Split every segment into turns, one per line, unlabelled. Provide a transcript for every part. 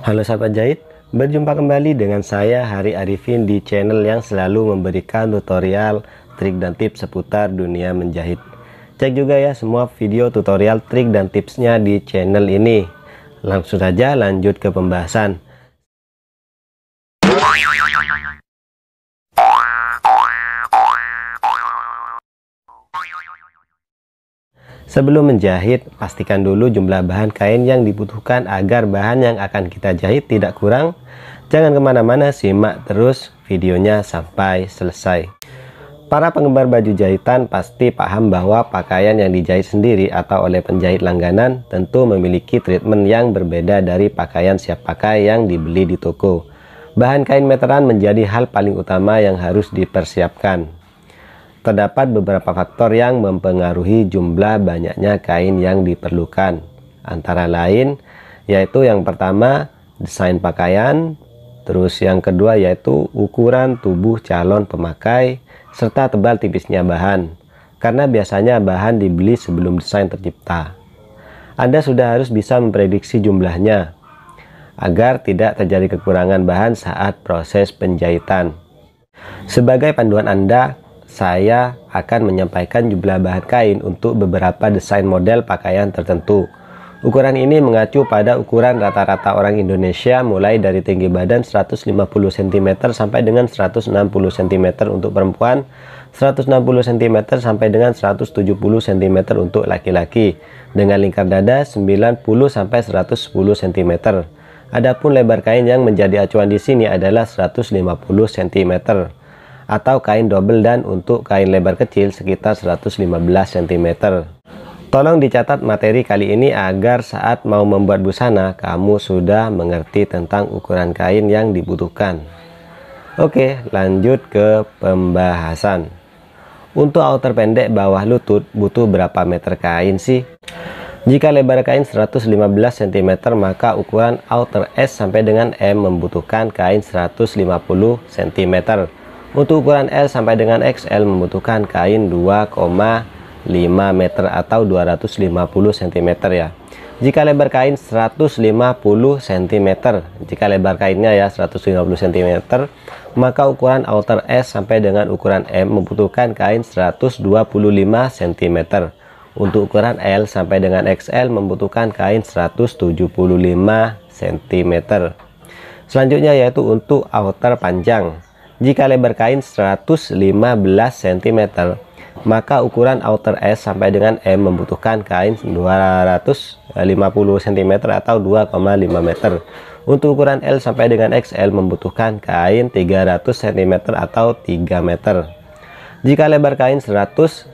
Halo sahabat jahit, berjumpa kembali dengan saya Hari Arifin di channel yang selalu memberikan tutorial, trik dan tips seputar dunia menjahit. Cek juga ya semua video tutorial, trik dan tipsnya di channel ini. Langsung saja lanjut ke pembahasan. Sebelum menjahit, pastikan dulu jumlah bahan kain yang dibutuhkan agar bahan yang akan kita jahit tidak kurang. Jangan kemana-mana, simak terus videonya sampai selesai. Para penggemar baju jahitan pasti paham bahwa pakaian yang dijahit sendiri atau oleh penjahit langganan tentu memiliki treatment yang berbeda dari pakaian siap pakai yang dibeli di toko. Bahan kain meteran menjadi hal paling utama yang harus dipersiapkan. Terdapat beberapa faktor yang mempengaruhi jumlah banyaknya kain yang diperlukan. Antara lain, yaitu yang pertama desain pakaian, terus yang kedua yaitu ukuran tubuh calon pemakai, serta tebal tipisnya bahan. Karena biasanya bahan dibeli sebelum desain tercipta. Anda sudah harus bisa memprediksi jumlahnya agar tidak terjadi kekurangan bahan saat proses penjahitan. Sebagai panduan Anda, saya akan menyampaikan jumlah bahan kain untuk beberapa desain model pakaian tertentu. Ukuran ini mengacu pada ukuran rata-rata orang Indonesia mulai dari tinggi badan 150 cm sampai dengan 160 cm untuk perempuan, 160 cm sampai dengan 170 cm untuk laki-laki, dengan lingkar dada 90 sampai 110 cm. Adapun lebar kain yang menjadi acuan di sini adalah 150 cm atau kain dobel dan untuk kain lebar kecil sekitar 115 cm. Tolong dicatat materi kali ini agar saat mau membuat busana kamu sudah mengerti tentang ukuran kain yang dibutuhkan. Oke, lanjut ke pembahasan. Untuk outer pendek bawah lutut butuh berapa meter kain sih? Jika lebar kain 115 cm maka ukuran outer S sampai dengan M membutuhkan kain 150 cm untuk ukuran L sampai dengan XL membutuhkan kain 2,5 meter atau 250 cm ya. Jika lebar kain 150 cm, jika lebar kainnya ya 150 cm, maka ukuran outer S sampai dengan ukuran M membutuhkan kain 125 cm. Untuk ukuran L sampai dengan XL membutuhkan kain 175 cm. Selanjutnya yaitu untuk outer panjang. Jika lebar kain 115 cm, maka ukuran outer S sampai dengan M membutuhkan kain 250 cm atau 2,5 meter. Untuk ukuran L sampai dengan XL membutuhkan kain 300 cm atau 3 meter. Jika lebar kain 150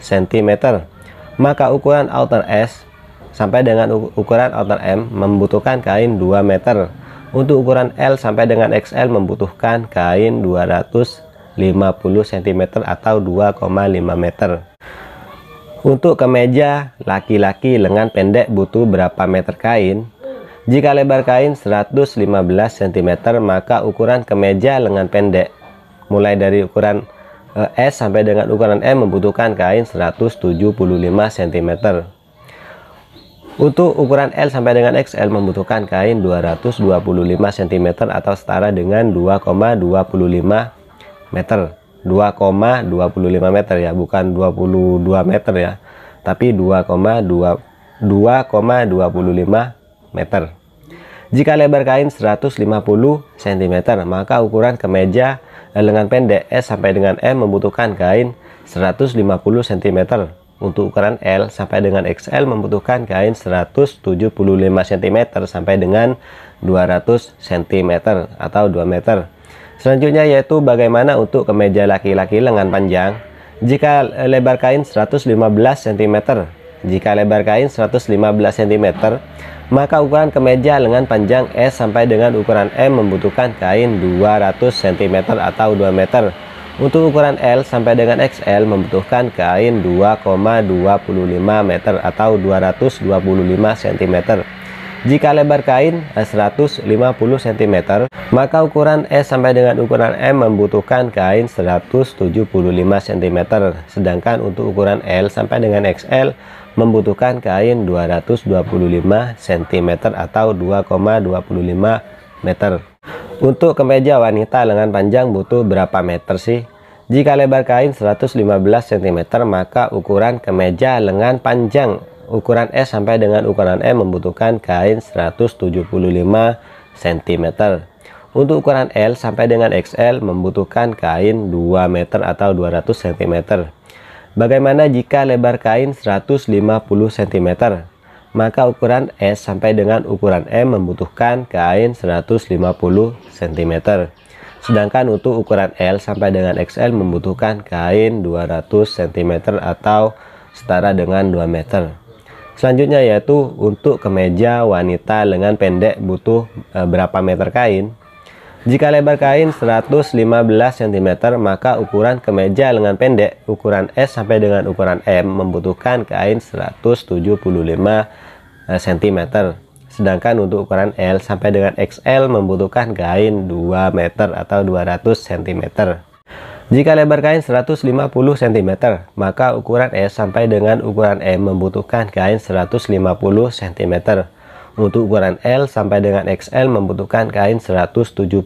cm, maka ukuran outer S sampai dengan ukuran outer M membutuhkan kain 2 meter. Untuk ukuran L sampai dengan XL membutuhkan kain 250 cm atau 2,5 meter. Untuk kemeja laki-laki lengan pendek butuh berapa meter kain? Jika lebar kain 115 cm, maka ukuran kemeja lengan pendek mulai dari ukuran eh, S sampai dengan ukuran M membutuhkan kain 175 cm. Untuk ukuran L sampai dengan XL membutuhkan kain 225 cm atau setara dengan 2,25 meter. 2,25 meter ya, bukan 22 meter ya, tapi 2,25 meter. Jika lebar kain 150 cm, maka ukuran kemeja lengan pendek S sampai dengan M membutuhkan kain 150 cm untuk ukuran L sampai dengan XL membutuhkan kain 175 cm sampai dengan 200 cm atau 2 meter. Selanjutnya yaitu bagaimana untuk kemeja laki-laki lengan panjang jika lebar kain 115 cm. Jika lebar kain 115 cm, maka ukuran kemeja lengan panjang S sampai dengan ukuran M membutuhkan kain 200 cm atau 2 meter. Untuk ukuran L sampai dengan XL membutuhkan kain 2,25 meter atau 225 cm. Jika lebar kain 150 cm, maka ukuran S sampai dengan ukuran M membutuhkan kain 175 cm, sedangkan untuk ukuran L sampai dengan XL membutuhkan kain 225 cm atau 2,25 meter. Untuk kemeja wanita lengan panjang butuh berapa meter sih? Jika lebar kain 115 cm maka ukuran kemeja lengan panjang ukuran S sampai dengan ukuran M membutuhkan kain 175 cm. Untuk ukuran L sampai dengan XL membutuhkan kain 2 meter atau 200 cm. Bagaimana jika lebar kain 150 cm? maka ukuran S sampai dengan ukuran M membutuhkan kain 150 cm. Sedangkan untuk ukuran L sampai dengan XL membutuhkan kain 200 cm atau setara dengan 2 meter. Selanjutnya yaitu untuk kemeja wanita lengan pendek butuh e, berapa meter kain? Jika lebar kain 115 cm, maka ukuran kemeja lengan pendek ukuran S sampai dengan ukuran M membutuhkan kain 175 cm. Eh, Sedangkan untuk ukuran L sampai dengan XL membutuhkan kain 2 meter atau 200 cm. Jika lebar kain 150 cm, maka ukuran S sampai dengan ukuran M membutuhkan kain 150 cm. Untuk ukuran L sampai dengan XL membutuhkan kain 175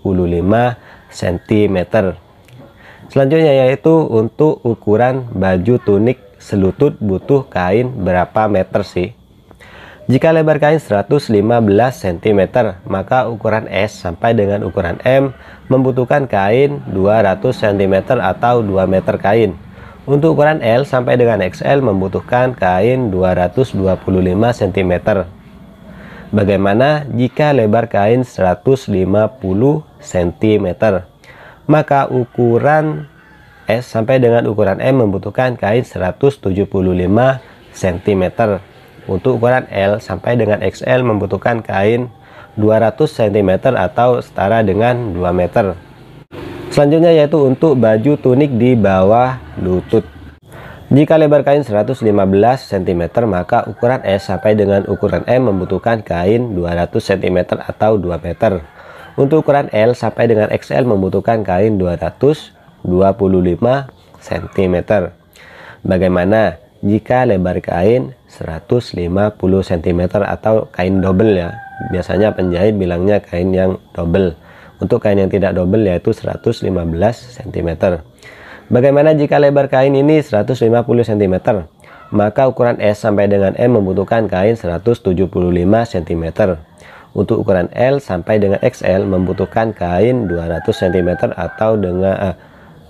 cm. Selanjutnya yaitu untuk ukuran baju tunik selutut butuh kain berapa meter sih? Jika lebar kain 115 cm, maka ukuran S sampai dengan ukuran M membutuhkan kain 200 cm atau 2 meter kain. Untuk ukuran L sampai dengan XL membutuhkan kain 225 cm. Bagaimana jika lebar kain 150 cm? Maka ukuran S sampai dengan ukuran M membutuhkan kain 175 cm. Untuk ukuran L sampai dengan XL membutuhkan kain 200 cm atau setara dengan 2 meter. Selanjutnya yaitu untuk baju tunik di bawah lutut. Jika lebar kain 115 cm maka ukuran S sampai dengan ukuran M membutuhkan kain 200 cm atau 2 meter. Untuk ukuran L sampai dengan XL membutuhkan kain 225 cm. Bagaimana jika lebar kain 150 cm atau kain double ya? Biasanya penjahit bilangnya kain yang double. Untuk kain yang tidak double yaitu 115 cm. Bagaimana jika lebar kain ini 150 cm? Maka ukuran S sampai dengan M membutuhkan kain 175 cm. Untuk ukuran L sampai dengan XL membutuhkan kain 200 cm atau dengan uh, eh,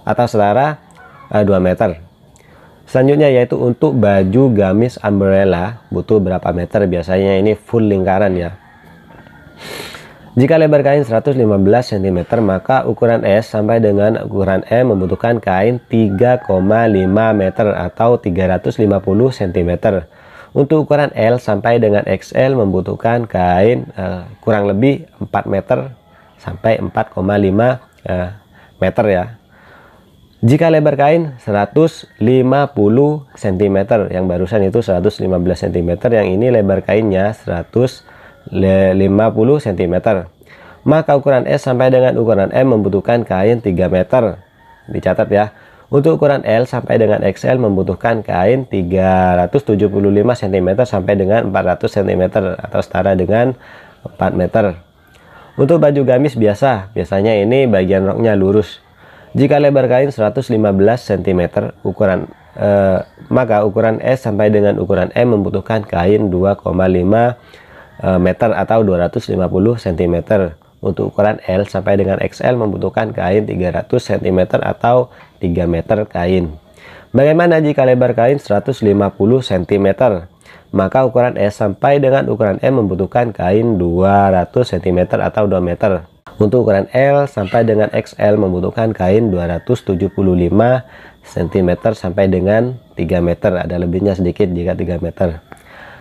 atau setara uh, eh, 2 meter. Selanjutnya yaitu untuk baju gamis umbrella butuh berapa meter biasanya ini full lingkaran ya. Jika lebar kain 115 cm, maka ukuran S sampai dengan ukuran M membutuhkan kain 3,5 meter atau 350 cm. Untuk ukuran L sampai dengan XL membutuhkan kain uh, kurang lebih 4 meter sampai 4,5 uh, eh, meter ya. Jika lebar kain 150 cm, yang barusan itu 115 cm, yang ini lebar kainnya 100 cm 50 cm. Maka ukuran S sampai dengan ukuran M membutuhkan kain 3 meter. Dicatat ya. Untuk ukuran L sampai dengan XL membutuhkan kain 375 cm sampai dengan 400 cm atau setara dengan 4 meter. Untuk baju gamis biasa, biasanya ini bagian roknya lurus. Jika lebar kain 115 cm, ukuran eh, maka ukuran S sampai dengan ukuran M membutuhkan kain 2,5 cm. Eh, meter atau 250 cm. Untuk ukuran L sampai dengan XL membutuhkan kain 300 cm atau 3 meter kain. Bagaimana jika lebar kain 150 cm? Maka ukuran S sampai dengan ukuran M membutuhkan kain 200 cm atau 2 meter. Untuk ukuran L sampai dengan XL membutuhkan kain 275 cm sampai dengan 3 meter. Ada lebihnya sedikit jika 3 meter.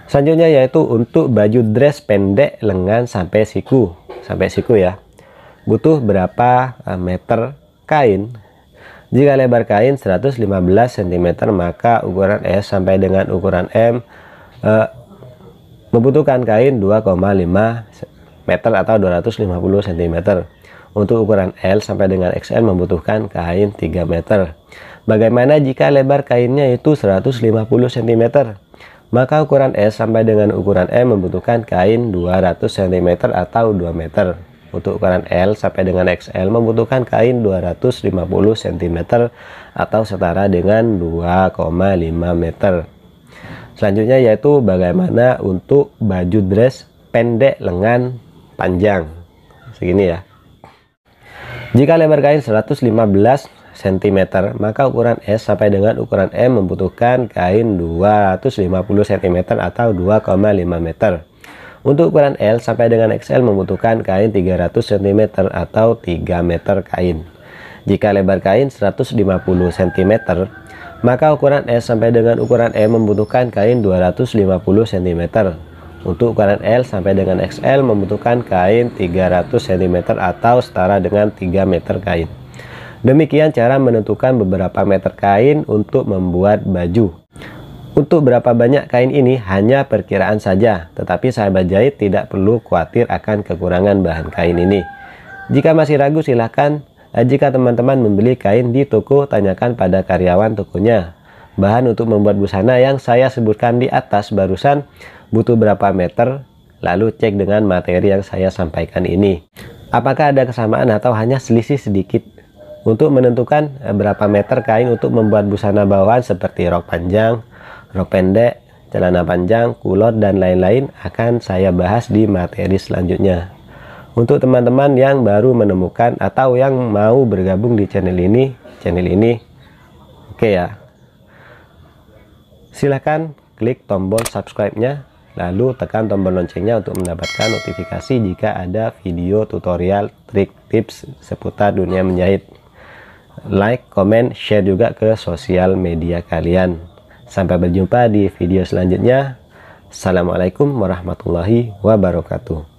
Selanjutnya yaitu untuk baju dress pendek lengan sampai siku, sampai siku ya. Butuh berapa eh, meter kain? Jika lebar kain 115 cm maka ukuran S sampai dengan ukuran M eh, membutuhkan kain 2,5 meter atau 250 cm. Untuk ukuran L sampai dengan XL membutuhkan kain 3 meter. Bagaimana jika lebar kainnya itu 150 cm? Maka ukuran S sampai dengan ukuran M membutuhkan kain 200 cm atau 2 meter. Untuk ukuran L sampai dengan XL membutuhkan kain 250 cm atau setara dengan 2,5 meter. Selanjutnya yaitu bagaimana untuk baju dress pendek lengan panjang. Segini ya. Jika lebar kain 115 cm, maka ukuran S sampai dengan ukuran M membutuhkan kain 250 cm atau 2,5 meter. Untuk ukuran L sampai dengan XL membutuhkan kain 300 cm atau 3 meter kain. Jika lebar kain 150 cm, maka ukuran S sampai dengan ukuran M membutuhkan kain 250 cm. Untuk ukuran L sampai dengan XL membutuhkan kain 300 cm atau setara dengan 3 meter kain. Demikian cara menentukan beberapa meter kain untuk membuat baju. Untuk berapa banyak kain ini hanya perkiraan saja, tetapi sahabat jahit tidak perlu khawatir akan kekurangan bahan kain ini. Jika masih ragu silahkan, eh, jika teman-teman membeli kain di toko tanyakan pada karyawan tokonya. Bahan untuk membuat busana yang saya sebutkan di atas barusan butuh berapa meter, lalu cek dengan materi yang saya sampaikan ini. Apakah ada kesamaan atau hanya selisih sedikit untuk menentukan eh, berapa meter kain untuk membuat busana bawaan seperti rok panjang, rok pendek, celana panjang, kulot, dan lain-lain akan saya bahas di materi selanjutnya. Untuk teman-teman yang baru menemukan atau yang mau bergabung di channel ini, channel ini oke okay ya. Silahkan klik tombol subscribe-nya, lalu tekan tombol loncengnya untuk mendapatkan notifikasi jika ada video tutorial trik tips seputar dunia menjahit like, comment, share juga ke sosial media kalian. Sampai berjumpa di video selanjutnya. Assalamualaikum warahmatullahi wabarakatuh.